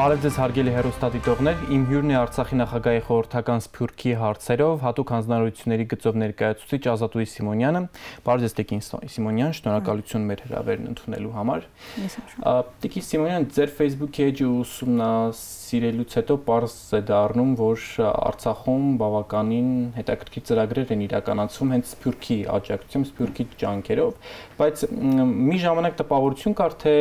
Բարև ձեզ հարգելի հերոստատիտողներ, իմ հյուրն է Արցախի նախագահի խորհրդական սփյուռքի հարցերով հատուկ հանձնարարությունների գծով ներկայացուցիչ Ազատուի Սիմոնյանը։ Բարև ձեզ Տիկին Սիմոնյան, շնորհակալություն մեր հրավերն ընդունելու համար։ Տիկին Սիմոնյան, ձեր Facebook-ի էջը ուսումնասիրելուց հետո པարզ է դառնում, որ Արցախում բավականին հետաքրքիր ծրագրեր են իրականացում հենց սփյուռքի աջակցությամբ, սփյուռքի ջանքերով, բայց մի ժամանակ տպավորություն կար թե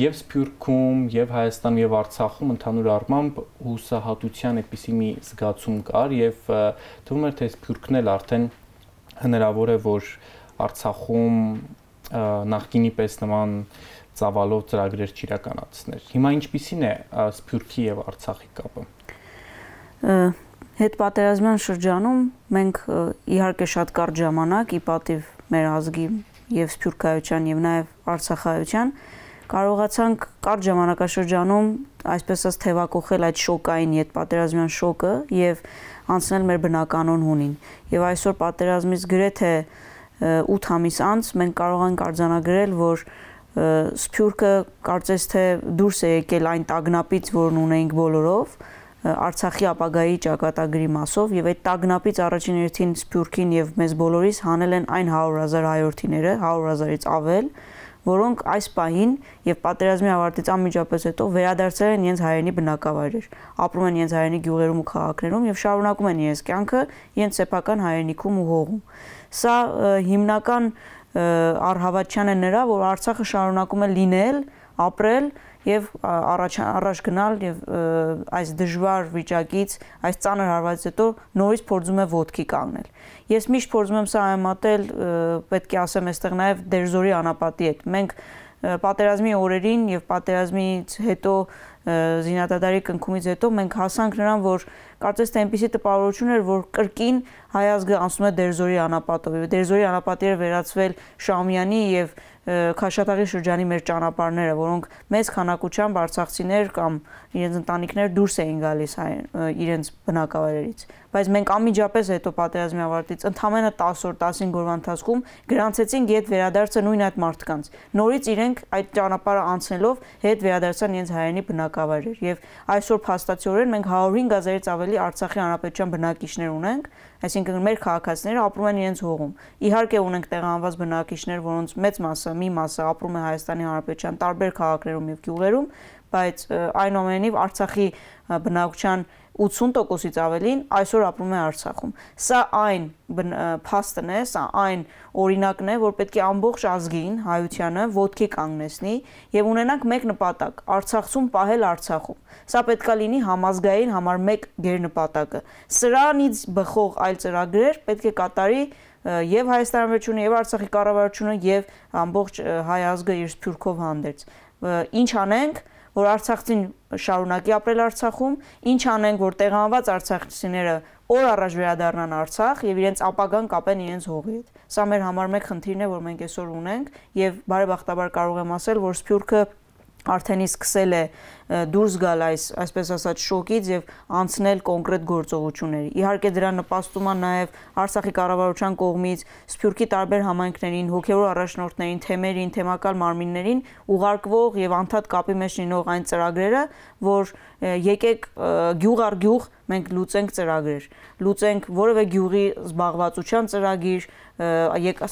եւ Սփյուռքում, եւ Հայաստանում, եւ Արցախում ընդհանուր առմամբ հուսահատության այդպիսի մի զգացում կար եւ թվում էր թե Սփյուռքն էլ արդեն հնարավոր է որ Արցախում նախկինի պես նման ծավալով ծրագրեր չիրականացներ։ Հիմա ինչպիսին է Սփյուռքի եւ Արցախի կապը։ Հետ պատերազմյան շրջանում մենք իհարկե շատ կարճ ժամանակ ի պատիվ մեր ազգի եւ Սփյուռքայության եւ նաեւ Արցախայության և կարողացանք կարճ ժամանակաշրջանում այսպես ասած թևակողել այդ շոկային իդ պատերազմյան շոկը եւ անցնել մեր բնականոն հունին։ Եվ այսօր պատերազմից գրեթե 8 ամիս անց մենք կարող ենք արձանագրել, որ Սփյուռքը կարծես թե դուրս է եկել այն տագնապից, որն ունենք բոլորով, Արցախի ապագայի ճակատագրի մասով եւ այդ տագնապից առաջին հերթին Սփյուռքին եւ մեզ բոլորիս հանել են այն 100.000 հայրենիները, 100.000-ից ավել, 100 որոնք այս պահին եւ պատերազմի ավարտից անմիջապես հետո վերադարձել են իրենց հայրենի բնակավայրեր, ապրում են իրենց հայրենի գյուղերում ու քաղաքներում եւ շարունակում են իրենց կյանքը իրենց սեփական հայրենիքում ու հողում։ Սա հիմնական արհավատչյան է նրա, որ Արցախը շարունակում է լինել, ապրել եւ առաջ առաջ գնալ եւ այս դժվար վիճակից, այս ծանր հարվածից հետո նորից փորձում է ոդկի կանգնել։ Ես միշտ փորձում եմ սա համատել, պետք է ասեմ, այստեղ նաեւ դերձորի անապատի հետ։ Մենք պատերազմի օրերին եւ պատերազմից հետո զինատադարի կնքումից հետո մենք հասանք նրան, որ կարծես թե այնպիսի տպավորություն էր, որ կրկին հայազգը անցնում է Դերզորի անապատով։ Դերզորի անապատերը վերածվել Շամյանի եւ և Քաշաթաղի շրջանի մեր ճանապարհները, որոնք մեծ քանակությամբ արցախցիներ կամ իրենց ընտանիքներ դուրս էին գալիս իրենց բնակավայրերից բայց մենք անմիջապես հետո պատերազմի ավարտից ընդամենը 10 օր 15 օրվա ընթացքում գրանցեցինք իդ վերադարձը նույն այդ մարդկանց նորից իրենք այդ ճանապարհը անցնելով հետ վերադարձան իրենց հայերենի բնակավայրեր եւ այսօր փաստացիորեն մենք 105 հազարից ավելի արցախի հանրապետության բնակիչներ ունենք այսինքն մեր քաղաքացիները ապրում են իրենց հողում։ Իհարկե ունենք տեղանված բնակիչներ, որոնց մեծ մասը, մի մասը ապրում է Հայաստանի Հանրապետության տարբեր քաղաքներում եւ գյուղերում, բայց այնուամենայնիվ Արցախի բնակության 80%-ից ավելին այսօր ապրում է Արցախում։ Սա այն փաստն է, սա այն օրինակն է, որ պետք է ամբողջ ազգին, հայությանը ոտքի կանգնեցնի եւ ունենանք մեկ նպատակ՝ Արցախցում պահել Արցախում։ Սա պետքա լինի համազգային համար 1 գերնպատակը։ Սրանից բխող այլ ծրագրեր պետք է կատարի եւ Հայաստան Հանրապետությունը, եւ Արցախի կառավարությունը, եւ ամբողջ հայ ազգը իր սփյուռքով հանդերձ։ Ինչ անենք, որ Արցախցին շարունակի ապրել Արցախում, ինչ անենք, որ տեղանված արցախցիները օր առաջ վերադառնան Արցախ եւ իրենց ապագան կապեն իրենց հողի հետ։ Սա մեր համար մեկ խնդիրն է, որ մենք այսօր ունենք եւ բարեբախտաբար կարող եմ ասել, որ Սփյուռքը արդեն իսկ սկսել է դուրս գալ այս այսպես ասած շոկից եւ անցնել կոնկրետ գործողությունների։ Իհարկե դրա նպաստումա նաեւ Արցախի կառավարության կողմից Սփյուռքի տարբեր համայնքներին, հոգեոր առաջնորդներին, թեմերին, թեմակալ մարմիններին ուղարկվող եւ անդադ կապի մեջ լինող այն ծրագրերը, որ եկեք գյուղ առ գյուղ մենք լուծենք ծրագրեր, լուծենք որևէ գյուղի զբաղվածության ծրագիր,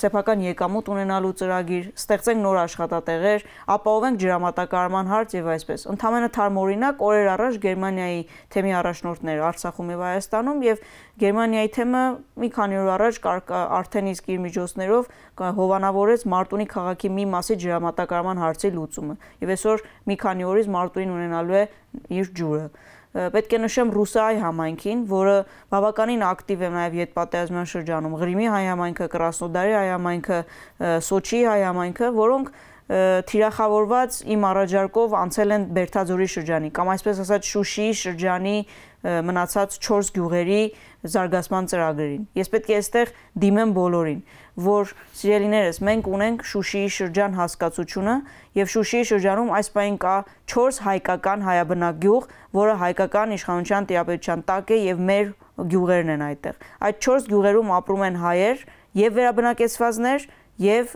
սեփական եկամուտ ունենալու ծրագիր, ստեղծենք նոր աշխատատեղեր, ապահովենք ջրամատակարարման հարց եւ այսպես։ Ընդհանրապես Թարմ օրինակ օրեր առաջ Գերմանիայի թեմի առաջնորդներ Արցախում եւ Հայաստանում եւ Գերմանիայի թեմը մի քանի օր առաջ արդեն իսկ իր միջոցներով հովանավորեց Մարտունի քաղաքի մի մասի ջրամատակարարման հարցի լուծումը եւ այսօր մի քանի օրից Մարտունին ունենալու է իր ջուրը պետք է նշեմ Ռուսայ համայնքին, որը բավականին ակտիվ է նաև յետպատերազմյան շրջանում, Ղրիմի հայ համայնքը, Կրասնոդարի հայ համայնքը, Սոչիի հայ համայնքը, որոնք թիրախավորված իմ առաջարկով անցել են Բերթաձորի շրջանի կամ այսպես ասած Շուշիի շրջանի մնացած 4 գյուղերի զարգացման ծրագրերին։ Ես պետք է այստեղ դիմեմ բոլորին, որ սիրելիներս, մենք ունենք Շուշիի շրջան հասկացությունը եւ Շուշիի շրջանում այս պայն կա 4 հայկական հայաբնակյուղ, որը հայկական իշխանության տիրապետության տակ է եւ մեր գյուղերն են այդտեղ։ Այդ 4 գյուղերում ապրում են հայեր եւ վերաբնակեցվածներ, եւ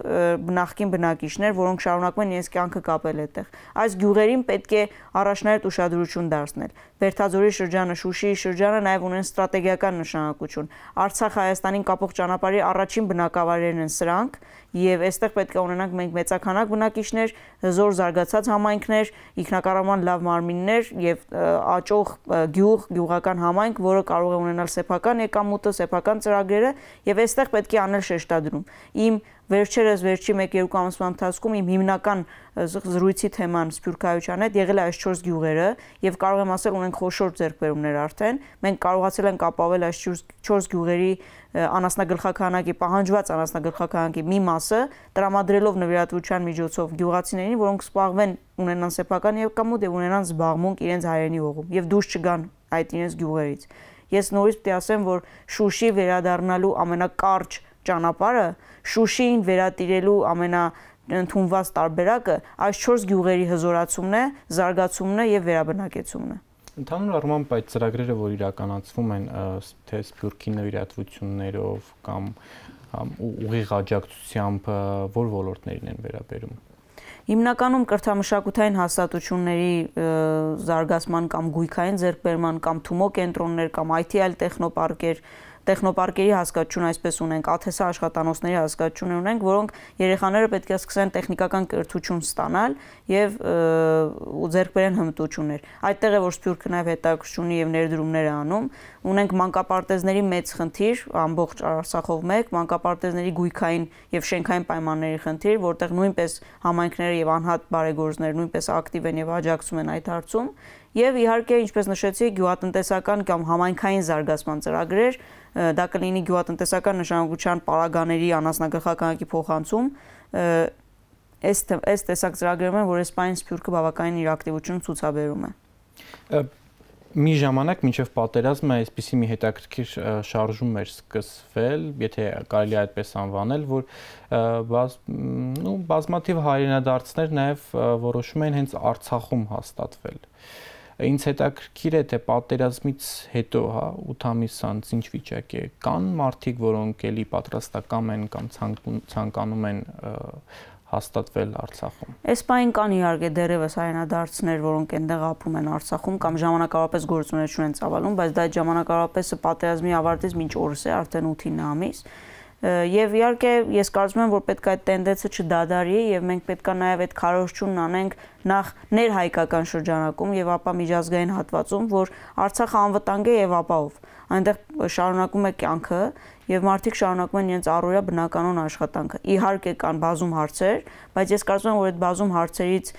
նախկին բնակիչներ, որոնք շարունակում են իրենց կյանքը կապել այդտեղ։ Այս գյուղերին պետք է առաջնահերթ ուշադրություն դարձնել։ Բերթաձորի շրջանը, Շուշիի շրջանը նաև ունեն ստրատեգիական նշանակություն։ Արցախ Հայաստանին կապող ճանապարհի առաջին բնակավայրերն են սրանք, եւ այստեղ պետք է ունենանք մենք մեծականակ բնակիչներ, հզոր զարգացած համայնքներ, ինքնակառավարման լավ մարմիններ եւ աճող գյուղ, գյուղական համայնք, որը կարող է ունենալ սեփական եկամուտը, սեփական ծրագրերը եւ այստեղ պետք է անել շեշտադրում։ Իմ վերջերս վերջի 1-2 ամսվա ընթացքում իմ հիմնական զրույցի թեման Սփյուռքայության հետ եղել է այս 4 գյուղերը եւ կարող եմ ասել ունենք խոշոր ձեռքբերումներ արդեն։ Մենք կարողացել ենք ապավել այս 4 գյուղերի անասնագլխականակի պահանջված անասնագլխականակի մի մասը տրամադրելով նվիրատվության միջոցով գյուղացիներին, որոնք սպառվեն ունենան սեփական եւ կամուտ եւ ունենան զբաղմունք իրենց հայրենի հողում եւ դուրս չգան այդ իրենց գյուղերից։ Ես նորից պետք է ասեմ, որ Շուշի վերադառնալու ամենակարճ ճանապարհը Շուշին վերատիրելու ամենա ընդունված տարբերակը այս 4 գյուղերի հզորացումն է, զարգացումն է եւ վերաբնակեցումն է։ Ընդհանուր առմամբ այդ ծրագրերը, որ իրականացվում են թե Սփյուռքի նվիրատվություններով կամ ուղիղ աջակցությամբ, որ ոլորտներին են վերաբերում։ Հիմնականում կրթամշակութային հաստատությունների զարգացման կամ գույքային ձեռքբերման կամ թումո կենտրոններ կամ IT այլ տեխնոպարկեր, տեխնոպարկերի հասկացություն այսպես ունենք, աթեսա աշխատանոցների հասկացություն ունենք, որոնք երեխաները պետք է սկսեն տեխնիկական կրթություն ստանալ եւ ու ձեռք բերեն հմտություններ։ Այդտեղ է որ Սփյուռքը նաեւ հետաքրքրությունը եւ ներդրումներ է անում։ Ունենք մանկապարտեզների մեծ խնդիր, ամբողջ Արցախով մեկ, մանկապարտեզների գույքային եւ շենքային պայմանների խնդիր, որտեղ նույնպես համայնքները եւ անհատ բարեգործները նույնպես ակտիվ են եւ աջակցում են այդ հարցում եւ իհարկե ինչպես նշեցի գյուղատնտեսական կամ համայնքային զարգացման ծրագրեր դա կլինի գյուղատնտեսական նշանակության պարագաների անասնագլխականակի փոխանցում այս այս տեսակ ծրագրերում են որ Իսպանիան սփյուռքը բավականին իր ակտիվությունը ցուցաբերում է մի ժամանակ մինչև պատերազմը այսպիսի մի հետաքրքիր շարժում էր սկսվել, եթե կարելի է այդպես անվանել, որ բազ, ու բազմաթիվ հայրենադարձներ նաև որոշում էին հենց Արցախում հաստատվել։ Ա, Ինձ հետաքրքիր է թե պատերազմից հետո, հա, 8 ամիս անց ինչ վիճակ է։ Կան մարդիկ, որոնք էլի պատրաստակամ են կամ ցանկանում են հաստատվել Արցախում։ Այս պայն կան իհարկե դերևս հայանադարձներ, որոնք այնտեղ ապրում են Արցախում կամ ժամանակավորապես գործունեություն են ծավալում, բայց դա ժամանակավորապես պատերազմի ավարտից մինչ օրս է, արդեն 8-ին ամիս։ Եվ իհարկե ես կարծում եմ, որ պետք է այդ տենդենսը չդադարի եւ մենք պետք է նաեւ այդ քարոշչունն անենք նախ ներհայկական շրջանակում եւ ապա միջազգային հատվածում, որ Արցախը անվտանգ է եւ ապահով։ Այնտեղ շարունակում է կյանքը եւ մարդիկ շարունակում են իրենց առօրյա բնականոն աշխատանքը։ Իհարկե կան բազում հարցեր, բայց ես կարծում եմ, որ այդ բազում հարցերից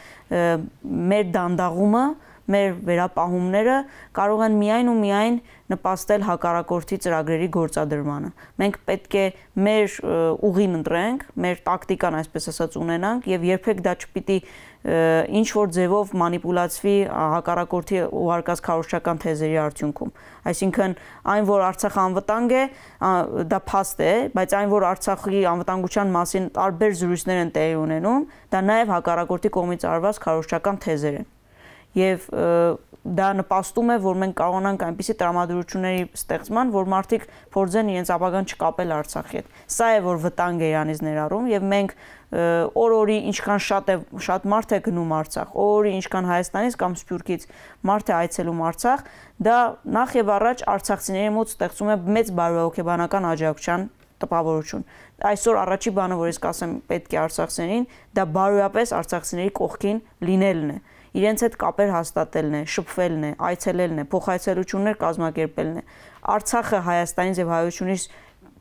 մեր դանդաղումը մեր վերապահումները կարող են միայն ու միայն նպաստել հակառակորդի ծրագրերի գործադրմանը։ Մենք պետք է մեր ուղին ընտրենք, մեր տակտիկան այսպես ասած ունենանք եւ երբեք դա չպիտի ինչ որ ձևով մանիպուլացվի հակառակորդի ուղարկած քարոշչական թեզերի արդյունքում։ Այսինքն այն որ Արցախը անվտանգ է, դա փաստ է, բայց այն որ Արցախի անվտանգության մասին տարբեր զրույցներ են տեղի ունենում, դա նաեւ հակառակորդի կողմից արված քարոշչական թեզեր են եւ դա նպաստում է, որ մենք կարողանանք այնպիսի տրամադրությունների ստեղծման, որ մարդիկ փորձեն իրենց ապագան չկապել Արցախի հետ։ Սա է որ վտանգ է Իրանից ներառում եւ մենք օր-օրի ինչքան շատ է շատ մարդ է գնում Արցախ, օր-օրի ինչքան Հայաստանից կամ Սփյուռքից մարդ է այցելում Արցախ, դա նախ եւ առաջ արցախցիների մոտ ստեղծում է մեծ բարոյական աջակցության տպավորություն։ Այսօր առաջի բանը, որ ես կասեմ, պետք է արցախցիներին, դա բարոյապես արցախցիների կողքին լինելն է։ Ա, իրենց հետ կապեր հաստատելն է, շփվելն է, այցելելն է, փոխայցելություններ կազմակերպելն է, Արցախը Հայաստանից եւ հայությունից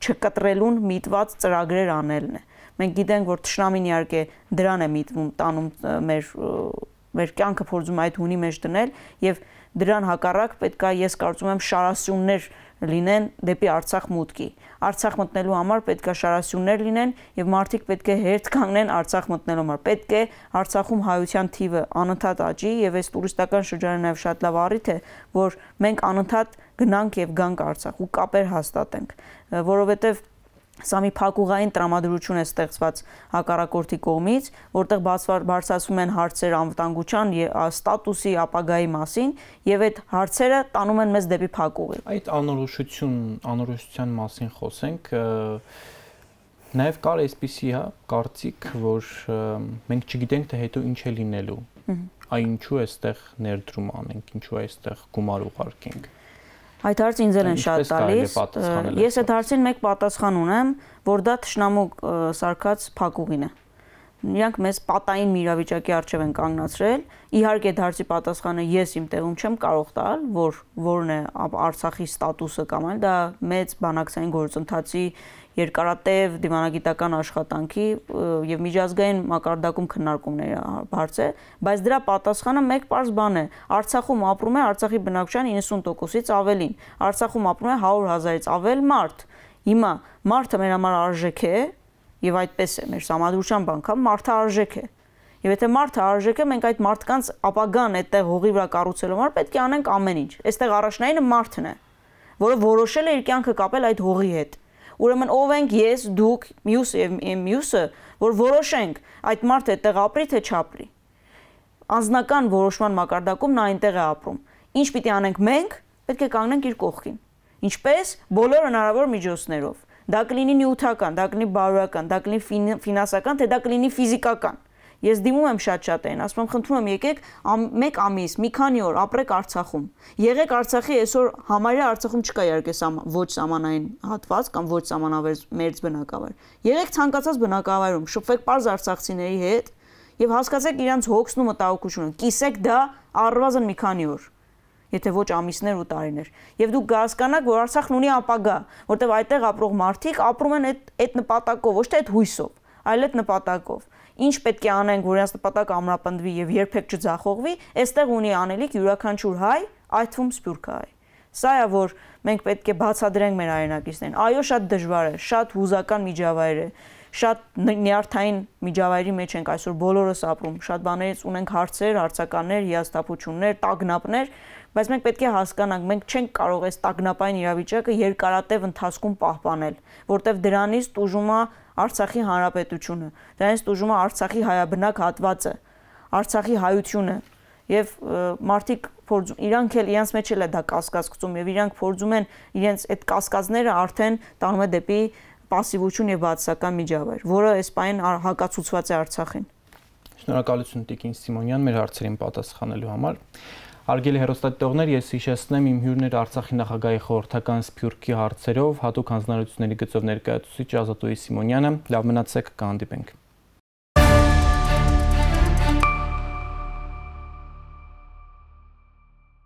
չկտրելուն միտված ծրագրեր անելն է։ Մենք գիտենք, որ Թշնամին իհարկե դրան է միտվում տանում մեր և, մեր կյանքը փորձում այդ հունի մեջ դնել եւ դրան հակառակ պետքա ես կարծում եմ շարասյուններ լինեն դեպի Արցախ մուտքի։ Արցախ մտնելու համար պետք է շարասյուններ լինեն եւ մարդիկ պետք է հերթ կանգնեն Արցախ մտնելու համար։ Պետք է Արցախում հայության թիվը անընդհատ աճի եւ այս տուրիստական շրջանը նաեւ շատ լավ առիթ է, որ մենք անընդհատ գնանք եւ գանք Արցախ ու կապեր հաստատենք, որովհետեւ Սա մի փակուղային տրամադրություն է ստեղծված հակառակորդի կողմից, որտեղ բարձրացվում են հարցեր անվտանգության, ստատուսի, ապագայի մասին, եւ այդ հարցերը տանում են մեզ դեպի փակուղի։ Այդ անորոշություն, անորոշության մասին խոսենք, նաեւ կար այսպիսի, հա, կարծիք, որ մենք չգիտենք թե հետո ինչ է լինելու։ Այ ինչու էստեղ ներդրում անենք, ինչու այստեղ գումար ուղարկենք։ Ա Այդ հարցը ինձ են շատ տալիս։ Ես այդ հարցին մեկ պատասխան ունեմ, որ դա ճշնամու սարկած փակուղին է։ Իրանք մեզ պատային մի իրավիճակի արժև են կանգնացրել։ Իհարկե այդ հարցի պատասխանը ես իմ տեղում չեմ կարող տալ, որ որն է Արցախի ստատուսը կամ այլ, դա մեծ բանակցային գործընթացի երկարատև դիվանագիտական աշխատանքի եւ միջազգային մակարդակում քննարկումների հարց է, բայց դրա պատասխանը մեկ པարզ բան է։ Արցախում ապրում է Արցախի բնակչության 90%-ից ավելին։ Արցախում ապրում է 100 հազարից ավել մարդ։ Հիմա մարդը մեր համար արժեք է եւ այդպես է մեր համադրության բանկը մարդը արժեք է։ Եվ եթե մարդը արժեք է, մենք այդ մարդկանց ապագան այդտեղ հողի վրա կառուցելու համար պետք է անենք ամեն ինչ։ Այստեղ առաջնայինը մարդն է, որը որոշել է իր կյանքը կապել այդ հողի հետ։ Ուրեմն ով ենք ես, դուք, մյուս եւ մյուսը, որ որոշենք այդ մարդը այդտեղ ապրի թե չապրի։ Անձնական որոշման մակարդակում նա այնտեղ է ապրում։ Ինչ պիտի անենք մենք, պետք է կանգնենք իր կողքին։ Ինչպես բոլոր հնարավոր միջոցներով։ Դա կլինի նյութական, դա կլինի բարոյական, դա կլինի ֆինանսական, թե դա կլինի ֆիզիկական։ Ես դիմում եմ շատ-շատ այն, ասում եմ, խնդրում եմ եկեք մեկ ամիս, մի քանի օր ապրեք Արցախում։ Եղեք Արցախի այսօր համարյա Արցախում չկա իհարկե սամ ոչ սամանային հատված կամ ոչ սամանավերջ մերձ բնակավայր։ Եղեք ցանկացած բնակավայրում, շփվեք པարզ արցախցիների հետ եւ հասկացեք իրանց հոգսն ու մտահոգությունը։ Կիսեք դա առվազն մի քանի օր եթե ոչ ամիսներ ու տարիներ։ Եվ դուք հասկանաք, որ Արցախն ունի ապագա, որտեղ այդտեղ ապրող մարդիկ ապրում են այդ այդ նպատակով, ոչ թե այդ հույսով, այլ այդ նպատակով ինչ պետք է անենք, որ իրենց նպատակը ամրապնդվի եւ երբեք չձախողվի, այստեղ ունի անելիք յուրաքանչյուր հայ, այդ թվում սպյուրք հայ։ Սա է որ մենք պետք է բացադրենք մեր արենակիցներին։ Այո, շատ դժվար է, շատ հուզական միջավայր է շատ նյարդային միջավայրի մեջ ենք այսօր բոլորս ապրում։ Շատ բաներից ունենք հարցեր, հարցականներ, հիաստափություններ, տագնապներ, բայց մենք պետք է հասկանանք, մենք չենք կարող այս տագնապային իրավիճակը երկարատև ընթացքում պահպանել, որտեվ դրանից տուժում է Արցախի հանրապետությունը, դա հենց տուժում է Արցախի հայաբնակ հատվածը, Արցախի հայությունը եւ մարդիկ փորձում իրանք էլ իրանց մեջ էլ է դա կասկած գցում եւ իրանք փորձում են իրենց այդ կասկածները արդեն տանում է դեպի пассивություն եւ բացական միջավայր, որը այս պայն հակացուցված է Արցախին։ Շնորհակալություն Տիկին Սիմոնյան մեր հարցերին պատասխանելու համար։ Արգելի հերոստատողներ, ես հիշեցնեմ իմ հյուրներ Արցախի նախագահի խորհրդական սփյուռքի հարցերով հատուկ հանձնարարությունների գծով ներկայացուցիչ Ազատուի Սիմոնյանը։ Լավ մնացեք, կհանդիպենք։